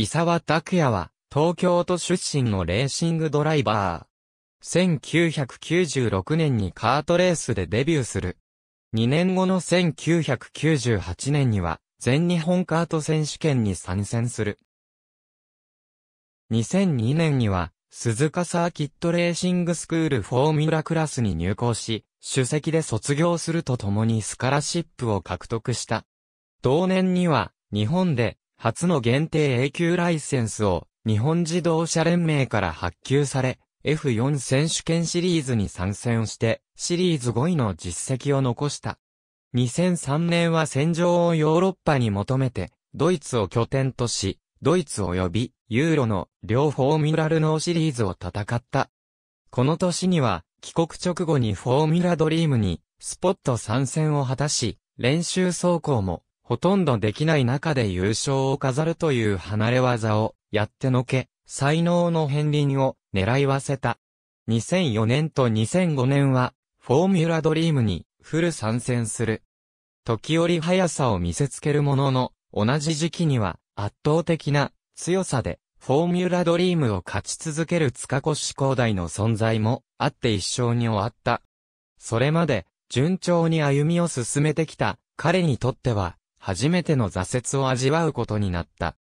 伊沢拓也は、東京都出身のレーシングドライバー。1996年にカートレースでデビューする。2年後の1998年には、全日本カート選手権に参戦する。2002年には、鈴鹿サーキットレーシングスクールフォーミュラクラスに入校し、主席で卒業するとともにスカラシップを獲得した。同年には、日本で初の限定永久ライセンスを日本自動車連盟から発給され、F4 選手権シリーズに参戦して、シリーズ5位の実績を残した。2003年は戦場をヨーロッパに求めて、ドイツを拠点とし、ドイツ及びユーロの両フォーミュラルノーシリーズを戦った。この年には、帰国直後にフォーミュラドリームにスポット参戦を果たし、練習走行もほとんどできない中で優勝を飾るという離れ技を、やってのけ、才能の片鱗を狙いわせた。2004年と2005年は、フォーミュラドリームにフル参戦する。時折速さを見せつけるものの、同じ時期には圧倒的な強さで、フォーミュラドリームを勝ち続ける塚越高台の存在もあって一生に終わった。それまで順調に歩みを進めてきた彼にとっては初めての挫折を味わうことになった。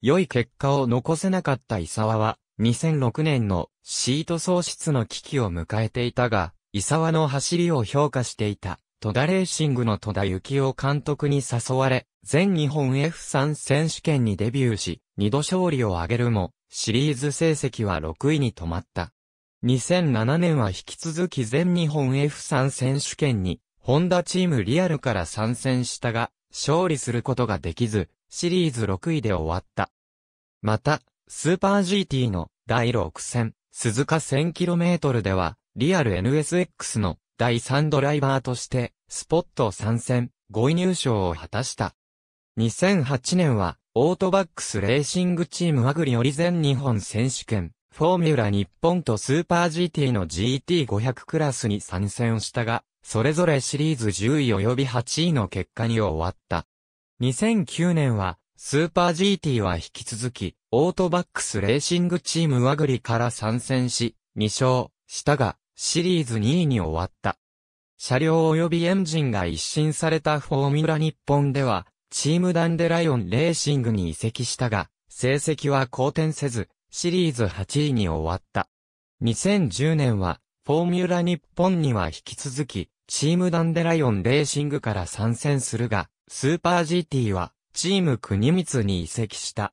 良い結果を残せなかった伊沢は、2006年のシート喪失の危機を迎えていたが、伊沢の走りを評価していた、戸田レーシングの戸田幸雄監督に誘われ、全日本 F3 選手権にデビューし、2度勝利を挙げるも、シリーズ成績は6位に止まった。2007年は引き続き全日本 F3 選手権に、ホンダチームリアルから参戦したが、勝利することができず、シリーズ6位で終わった。また、スーパー GT の第6戦、鈴鹿 1000km では、リアル NSX の第3ドライバーとして、スポット参戦、5位入賞を果たした。2008年は、オートバックスレーシングチームワグリオリゼン日本選手権、フォーミュラ日本とスーパー GT の GT500 クラスに参戦したが、それぞれシリーズ10位及び8位の結果に終わった。2009年は、スーパー GT は引き続き、オートバックスレーシングチームワグリから参戦し、2勝したが、シリーズ2位に終わった。車両及びエンジンが一新されたフォーミュラ日本では、チームダンデライオンレーシングに移籍したが、成績は好転せず、シリーズ8位に終わった。2010年は、フォーミュラ日本には引き続き、チームダンデライオンレーシングから参戦するが、スーパー GT は、チーム国光に移籍した。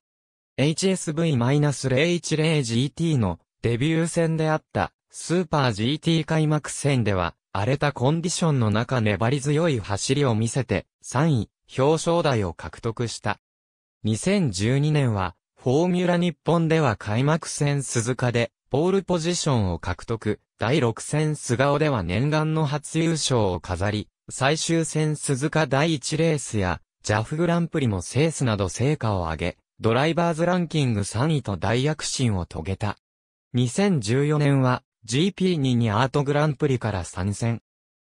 HSV-010GT のデビュー戦であったスーパー GT 開幕戦では荒れたコンディションの中粘り強い走りを見せて3位表彰台を獲得した。2012年はフォーミュラ日本では開幕戦鈴鹿でポールポジションを獲得、第6戦菅尾では念願の初優勝を飾り、最終戦鈴鹿第1レースや、ジャフグランプリもセースなど成果を上げ、ドライバーズランキング3位と大躍進を遂げた。2014年は GP2 にアートグランプリから参戦。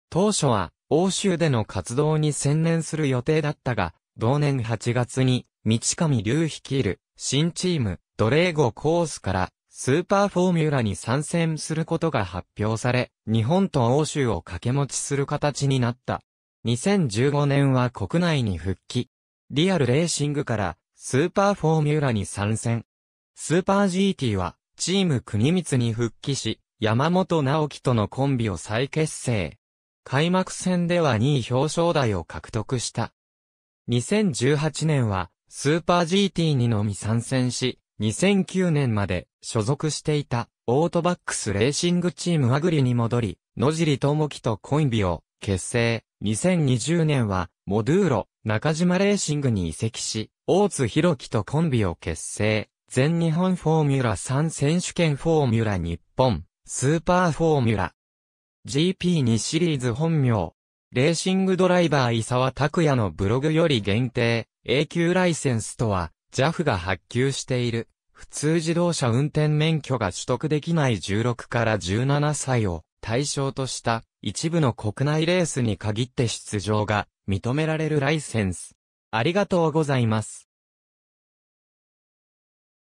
当初は欧州での活動に専念する予定だったが、同年8月に、道上龍率いる新チーム、ドレーゴコースからスーパーフォーミュラに参戦することが発表され、日本と欧州を掛け持ちする形になった。2015年は国内に復帰。リアルレーシングからスーパーフォーミュラに参戦。スーパー GT はチーム国光に復帰し、山本直樹とのコンビを再結成。開幕戦では2位表彰台を獲得した。2018年はスーパー GT にのみ参戦し、2009年まで所属していたオートバックスレーシングチームアグリに戻り、野尻智樹とコンビを結成。2020年はモドゥーロ中島レーシングに移籍し、大津博樹とコンビを結成。全日本フォーミュラ3選手権フォーミュラ日本、スーパーフォーミュラ。GP2 シリーズ本名。レーシングドライバー伊沢拓也のブログより限定、永久ライセンスとは、JAF が発給している普通自動車運転免許が取得できない16から17歳を対象とした一部の国内レースに限って出場が認められるライセンス。ありがとうございます。